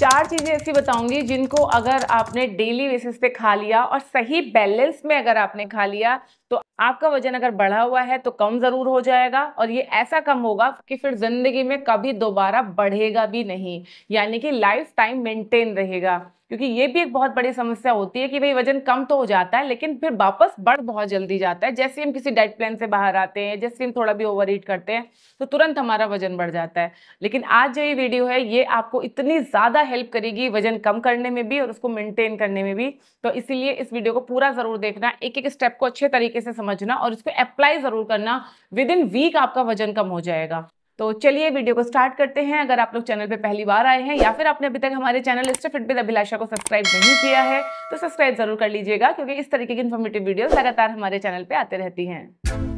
चार चीज़ें ऐसी बताऊंगी जिनको अगर आपने डेली बेसिस पे खा लिया और सही बैलेंस में अगर आपने खा लिया तो आपका वजन अगर बढ़ा हुआ है तो कम ज़रूर हो जाएगा और ये ऐसा कम होगा कि फिर ज़िंदगी में कभी दोबारा बढ़ेगा भी नहीं यानी कि लाइफ टाइम मेंटेन रहेगा क्योंकि ये भी एक बहुत बड़ी समस्या होती है कि भाई वजन कम तो हो जाता है लेकिन फिर वापस बढ़ बहुत जल्दी जाता है जैसे हम किसी डाइट प्लान से बाहर आते हैं जैसे हम थोड़ा भी ओवर ईट करते हैं तो तुरंत हमारा वजन बढ़ जाता है लेकिन आज जो ये वीडियो है ये आपको इतनी ज़्यादा हेल्प करेगी वजन कम करने में भी और उसको मेनटेन करने में भी तो इसीलिए इस वीडियो को पूरा ज़रूर देखना एक एक स्टेप को अच्छे तरीके से समझना और इसको अप्लाई ज़रूर करना विद इन वीक आपका वजन कम हो जाएगा तो चलिए वीडियो को स्टार्ट करते हैं अगर आप लोग चैनल पे पहली बार आए हैं या फिर आपने अभी तक हमारे चैनल स्टे फिट अभिलाषा को सब्सक्राइब नहीं किया है तो सब्सक्राइब जरूर कर लीजिएगा क्योंकि इस तरीके की इन्फॉर्मेटिव वीडियोस लगातार हमारे चैनल पे आते रहती हैं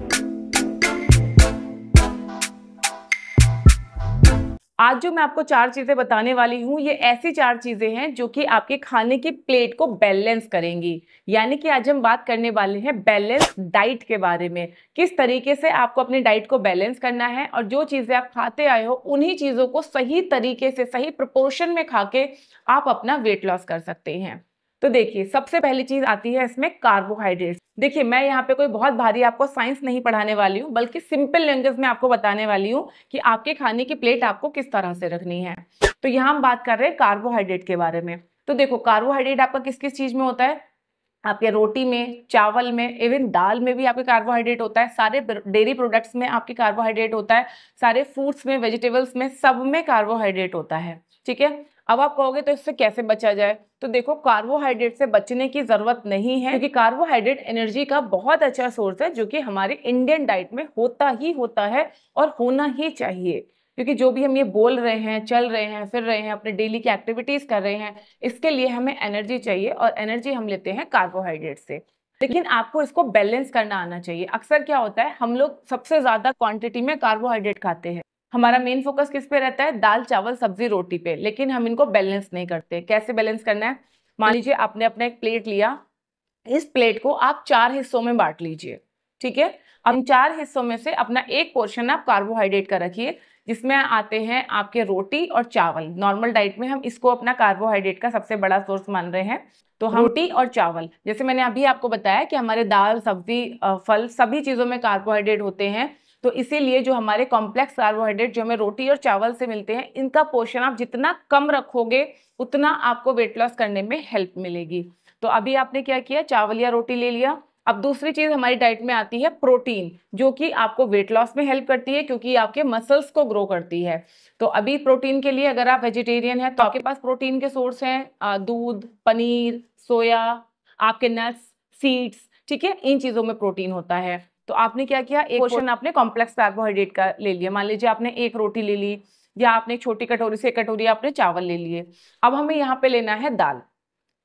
आज जो मैं आपको चार चीज़ें बताने वाली हूँ ये ऐसी चार चीज़ें हैं जो कि आपके खाने की प्लेट को बैलेंस करेंगी यानी कि आज हम बात करने वाले हैं बैलेंस डाइट के बारे में किस तरीके से आपको अपनी डाइट को बैलेंस करना है और जो चीज़ें आप खाते आए हो उन्हीं चीज़ों को सही तरीके से सही प्रपोर्शन में खा के आप अपना वेट लॉस कर सकते हैं तो देखिए सबसे पहली चीज आती है इसमें कार्बोहाइड्रेट देखिए मैं यहाँ पे कोई बहुत भारी आपको साइंस नहीं पढ़ाने वाली हूँ बल्कि सिंपल लैंग्वेज में आपको बताने वाली हूँ कि आपके खाने की प्लेट आपको किस तरह से रखनी है तो यहाँ हम बात कर रहे हैं कार्बोहाइड्रेट के बारे में तो देखो कार्बोहाइड्रेट आपका किस किस चीज में होता है आपके रोटी में चावल में इवन दाल में भी आपके कार्बोहाइड्रेट होता है सारे डेयरी प्रोडक्ट्स में आपके कार्बोहाइड्रेट होता है सारे फ्रूट्स में वेजिटेबल्स में सब में कार्बोहाइड्रेट होता है ठीक है अब आप कहोगे तो इससे कैसे बचा जाए तो देखो कार्बोहाइड्रेट से बचने की ज़रूरत नहीं है क्योंकि कार्बोहाइड्रेट एनर्जी का बहुत अच्छा सोर्स है जो कि हमारे इंडियन डाइट में होता ही होता है और होना ही चाहिए क्योंकि जो भी हम ये बोल रहे हैं चल रहे हैं फिर रहे हैं अपने डेली की एक्टिविटीज़ कर रहे हैं इसके लिए हमें एनर्जी चाहिए और एनर्जी हम लेते हैं कार्बोहाइड्रेट से लेकिन आपको इसको बैलेंस करना आना चाहिए अक्सर क्या होता है हम लोग सबसे ज़्यादा क्वांटिटी में कार्बोहाइड्रेट खाते हैं हमारा मेन फोकस किस पे रहता है दाल चावल सब्जी रोटी पे लेकिन हम इनको बैलेंस नहीं करते कैसे बैलेंस करना है मान लीजिए आपने अपना एक प्लेट लिया इस प्लेट को आप चार हिस्सों में बांट लीजिए ठीक है अब चार हिस्सों में से अपना एक पोर्शन आप कार्बोहाइड्रेट का रखिए जिसमें आते हैं आपके रोटी और चावल नॉर्मल डाइट में हम इसको अपना कार्बोहाइड्रेट का सबसे बड़ा सोर्स मान रहे हैं तो हम रोटी और चावल जैसे मैंने अभी आपको बताया कि हमारे दाल सब्जी फल सभी चीज़ों में कार्बोहाइड्रेट होते हैं तो इसीलिए जो हमारे कॉम्प्लेक्स कार्बोहाइड्रेट जो हमें रोटी और चावल से मिलते हैं इनका पोषण आप जितना कम रखोगे उतना आपको वेट लॉस करने में हेल्प मिलेगी तो अभी आपने क्या किया चावल या रोटी ले लिया अब दूसरी चीज़ हमारी डाइट में आती है प्रोटीन जो कि आपको वेट लॉस में हेल्प करती है क्योंकि आपके मसल्स को ग्रो करती है तो अभी प्रोटीन के लिए अगर आप वेजिटेरियन है तो आपके पास प्रोटीन के सोर्स हैं दूध पनीर सोया आपके नट्स सीड्स ठीक है इन चीज़ों में प्रोटीन होता है तो आपने क्या किया एक क्वेश्चन आपने कॉम्प्लेक्स कार्बोहाइड्रेट का ले लिया मान लीजिए आपने एक रोटी ले ली या आपने छोटी कटोरी से एक कटोरी आपने चावल ले लिए अब हमें यहाँ पे लेना है दाल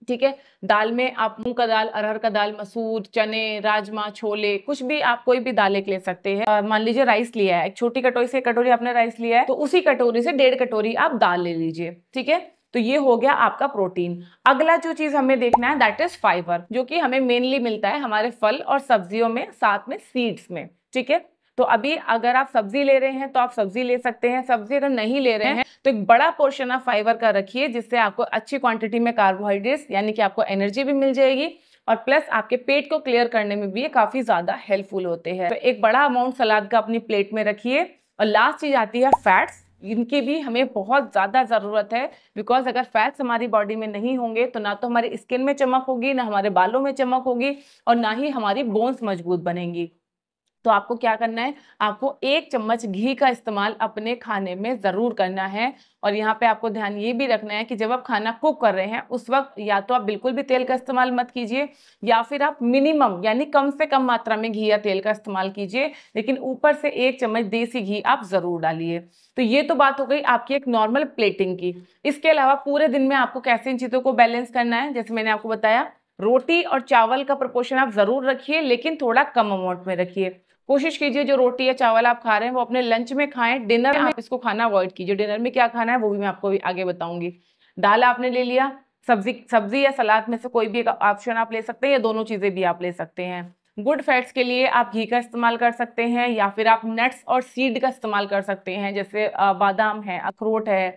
ठीक है दाल में आप मूंग का दाल अरहर का दाल मसूर चने राजमा छोले कुछ भी आप कोई भी दाल एक ले सकते हैं मान लीजिए राइस लिया है एक छोटी कटोरी से कटोरी आपने राइस लिया है तो उसी कटोरी से डेढ़ कटोरी आप दाल ले लीजिए ठीक है तो ये हो गया आपका प्रोटीन अगला जो चीज हमें देखना है दैट इज फाइबर जो कि हमें मेनली मिलता है हमारे फल और सब्जियों में साथ में सीड्स में ठीक है तो अभी अगर आप सब्जी ले रहे हैं तो आप सब्जी ले सकते हैं सब्जी अगर नहीं ले रहे हैं तो एक बड़ा पोर्शन आप फाइबर का रखिए जिससे आपको अच्छी क्वांटिटी में कार्बोहाइड्रेट्स यानी कि आपको एनर्जी भी मिल जाएगी और प्लस आपके पेट को क्लियर करने में भी ये काफ़ी ज़्यादा हेल्पफुल होते हैं तो एक बड़ा अमाउंट सलाद का अपनी प्लेट में रखिए और लास्ट चीज़ आती है फैट्स इनकी भी हमें बहुत ज़्यादा ज़रूरत है बिकॉज अगर फैट्स हमारी बॉडी में नहीं होंगे तो ना तो हमारी स्किन में चमक होगी ना हमारे बालों में चमक होगी और ना ही हमारी बोन्स मजबूत बनेंगी तो आपको क्या करना है आपको एक चम्मच घी का इस्तेमाल अपने खाने में ज़रूर करना है और यहाँ पे आपको ध्यान ये भी रखना है कि जब आप खाना कुक कर रहे हैं उस वक्त या तो आप बिल्कुल भी तेल का इस्तेमाल मत कीजिए या फिर आप मिनिमम यानी कम से कम मात्रा में घी या तेल का इस्तेमाल कीजिए लेकिन ऊपर से एक चम्मच देसी घी आप ज़रूर डालिए तो ये तो बात हो गई आपकी एक नॉर्मल प्लेटिंग की इसके अलावा पूरे दिन में आपको कैसे इन चीज़ों को बैलेंस करना है जैसे मैंने आपको बताया रोटी और चावल का प्रपोर्शन आप ज़रूर रखिए लेकिन थोड़ा कम अमाउंट में रखिए कोशिश कीजिए जो रोटी या चावल आप खा रहे हैं वो अपने लंच में खाएं डिनर में हाँ। आप इसको खाना अवॉइड कीजिए डिनर में क्या खाना है वो भी मैं आपको भी आगे बताऊंगी दाल आपने ले लिया सब्जी सब्जी या सलाद में से कोई भी एक ऑप्शन आप ले सकते हैं या दोनों चीज़ें भी आप ले सकते हैं गुड फैट्स के लिए आप घी का इस्तेमाल कर सकते हैं या फिर आप नट्स और सीड का इस्तेमाल कर सकते हैं जैसे बादाम है अखरोट है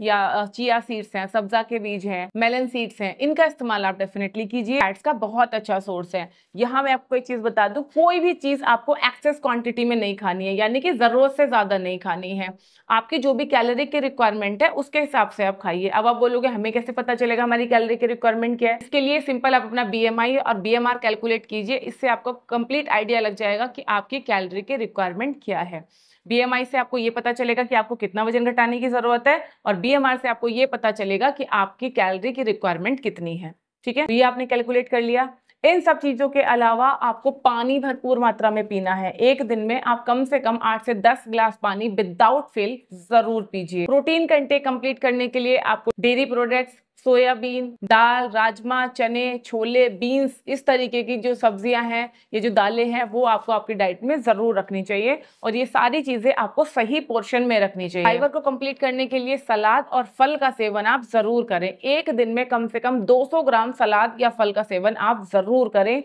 या चिया सीड्स हैं सब्जा के बीज हैं मेलन सीड्स हैं इनका इस्तेमाल आप डेफिनेटली कीजिए फैट्स का बहुत अच्छा सोर्स है यहाँ मैं आपको एक चीज़ बता दू कोई भी चीज़ आपको एक्सेस क्वांटिटी में नहीं खानी है यानी कि ज़रूरत से ज़्यादा नहीं खानी है आपकी जो भी कैलोरी की रिक्वायरमेंट है उसके हिसाब से आप खाइए अब आप बोलोगे हमें कैसे पता चलेगा हमारी कैलोरी की रिक्वायरमेंट क्या है इसके लिए सिंपल आप अपना बी और बी कैलकुलेट कीजिए इससे आपको कंप्लीट आइडिया लग जाएगा कि आपकी कैलरी की रिक्वायरमेंट क्या है बीएमआई से आपको ये पता चलेगा कि आपको कितना वजन घटाने की ज़रूरत है और बीएमआर से आपको ये पता चलेगा कि आपकी कैलोरी की रिक्वायरमेंट कितनी है ठीक है तो ये आपने कैलकुलेट कर लिया इन सब चीज़ों के अलावा आपको पानी भरपूर मात्रा में पीना है एक दिन में आप कम से कम आठ से दस ग्लास पानी विदाउट फेल जरूर पीजिए प्रोटीन कंटेक कंप्लीट करने के लिए आपको डेयरी प्रोडक्ट्स सोयाबीन दाल राजमा चने छोले बीन्स इस तरीके की जो सब्जियां हैं ये जो दालें हैं वो आपको आपकी डाइट में ज़रूर रखनी चाहिए और ये सारी चीज़ें आपको सही पोर्शन में रखनी चाहिए फाइबर को कंप्लीट करने के लिए सलाद और फल का सेवन आप ज़रूर करें एक दिन में कम से कम 200 ग्राम सलाद या फल का सेवन आप ज़रूर करें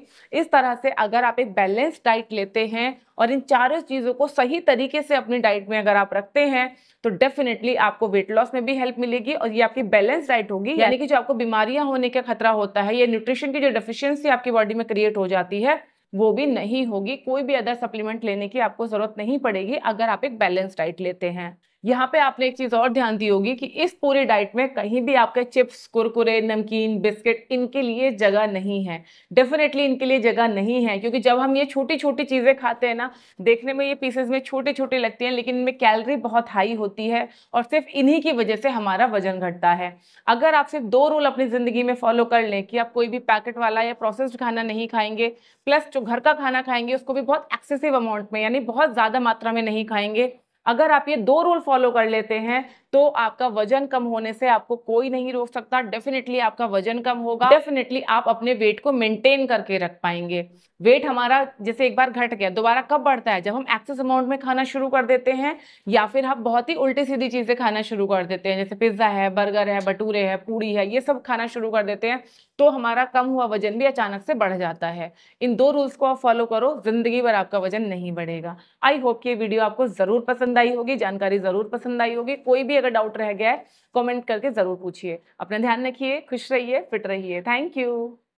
इस तरह से अगर आप एक बैलेंस डाइट लेते हैं और इन चारों चीज़ों को सही तरीके से अपनी डाइट में अगर आप रखते हैं तो डेफिनेटली आपको वेट लॉस में भी हेल्प मिलेगी और ये आपकी बैलेंस डाइट होगी यानी कि जो आपको बीमारियां होने का खतरा होता है या न्यूट्रिशन की जो डिफिशियंसी आपकी बॉडी में क्रिएट हो जाती है वो भी नहीं होगी कोई भी अदर सप्लीमेंट लेने की आपको ज़रूरत नहीं पड़ेगी अगर आप एक बैलेंस डाइट लेते हैं यहाँ पे आपने एक चीज़ और ध्यान दी होगी कि इस पूरे डाइट में कहीं भी आपके चिप्स कुरकुरे नमकीन बिस्किट इनके लिए जगह नहीं है डेफिनेटली इनके लिए जगह नहीं है क्योंकि जब हम ये छोटी छोटी चीज़ें खाते हैं ना देखने में ये पीसेज में छोटे छोटे लगते हैं लेकिन इनमें कैलरी बहुत हाई होती है और सिर्फ इन्हीं की वजह से हमारा वजन घटता है अगर आप सिर्फ दो रूल अपनी ज़िंदगी में फॉलो कर लें कि आप कोई भी पैकेट वाला या प्रोसेस्ड खाना नहीं खाएंगे प्लस जो घर का खाना खाएंगे उसको भी बहुत एक्सेसिव अमाउंट में यानी बहुत ज़्यादा मात्रा में नहीं खाएंगे अगर आप ये दो रूल फॉलो कर लेते हैं तो आपका वजन कम होने से आपको कोई नहीं रोक सकता डेफिनेटली आपका वजन कम होगा डेफिनेटली आप अपने वेट को मेंटेन करके रख पाएंगे वेट हमारा जैसे एक बार घट गया दोबारा कब बढ़ता है जब हम एक्सेस अमाउंट में खाना शुरू कर देते हैं या फिर हम बहुत ही उल्टी सीधी चीज़ें खाना शुरू कर देते हैं जैसे पिज्ज़ा है बर्गर है भटूरे है पूड़ी है ये सब खाना शुरू कर देते हैं तो हमारा कम हुआ वजन भी अचानक से बढ़ जाता है इन दो रूल्स को आप फॉलो करो ज़िंदगी भर आपका वजन नहीं बढ़ेगा आई होप ये वीडियो आपको ज़रूर पसंद आई होगी जानकारी ज़रूर पसंद आई होगी कोई भी अगर डाउट रह गया है कॉमेंट करके ज़रूर पूछिए अपना ध्यान रखिए खुश रहिए फिट रहिए थैंक यू